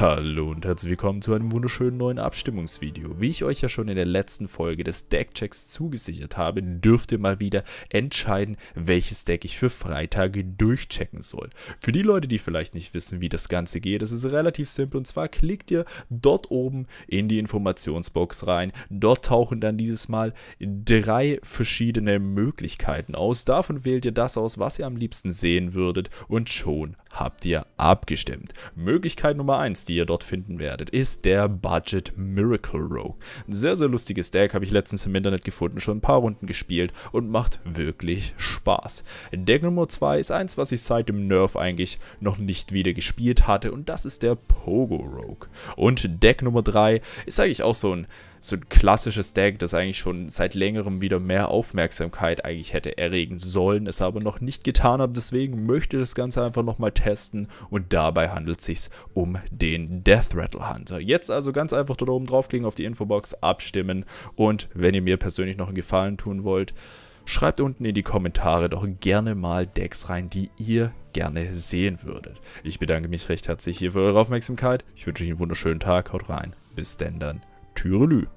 Hallo und herzlich willkommen zu einem wunderschönen neuen Abstimmungsvideo. Wie ich euch ja schon in der letzten Folge des Deckchecks zugesichert habe, dürft ihr mal wieder entscheiden, welches Deck ich für Freitage durchchecken soll. Für die Leute, die vielleicht nicht wissen, wie das Ganze geht, ist es relativ simpel und zwar klickt ihr dort oben in die Informationsbox rein. Dort tauchen dann dieses Mal drei verschiedene Möglichkeiten aus. Davon wählt ihr das aus, was ihr am liebsten sehen würdet und schon habt ihr abgestimmt. Möglichkeit Nummer 1 die ihr dort finden werdet, ist der Budget Miracle Rogue. Ein sehr, sehr lustiges Deck, habe ich letztens im Internet gefunden, schon ein paar Runden gespielt und macht wirklich Spaß. Deck Nummer 2 ist eins, was ich seit dem Nerf eigentlich noch nicht wieder gespielt hatte und das ist der Pogo Rogue. Und Deck Nummer 3 ist eigentlich auch so ein so ein klassisches Deck, das eigentlich schon seit längerem wieder mehr Aufmerksamkeit eigentlich hätte erregen sollen, es aber noch nicht getan habe. Deswegen möchte ich das Ganze einfach nochmal testen und dabei handelt es sich um den Death Rattle Hunter. Jetzt also ganz einfach dort oben draufklicken auf die Infobox, abstimmen und wenn ihr mir persönlich noch einen Gefallen tun wollt, Schreibt unten in die Kommentare doch gerne mal Decks rein, die ihr gerne sehen würdet. Ich bedanke mich recht herzlich hier für eure Aufmerksamkeit. Ich wünsche euch einen wunderschönen Tag. Haut rein. Bis denn dann. Türelü.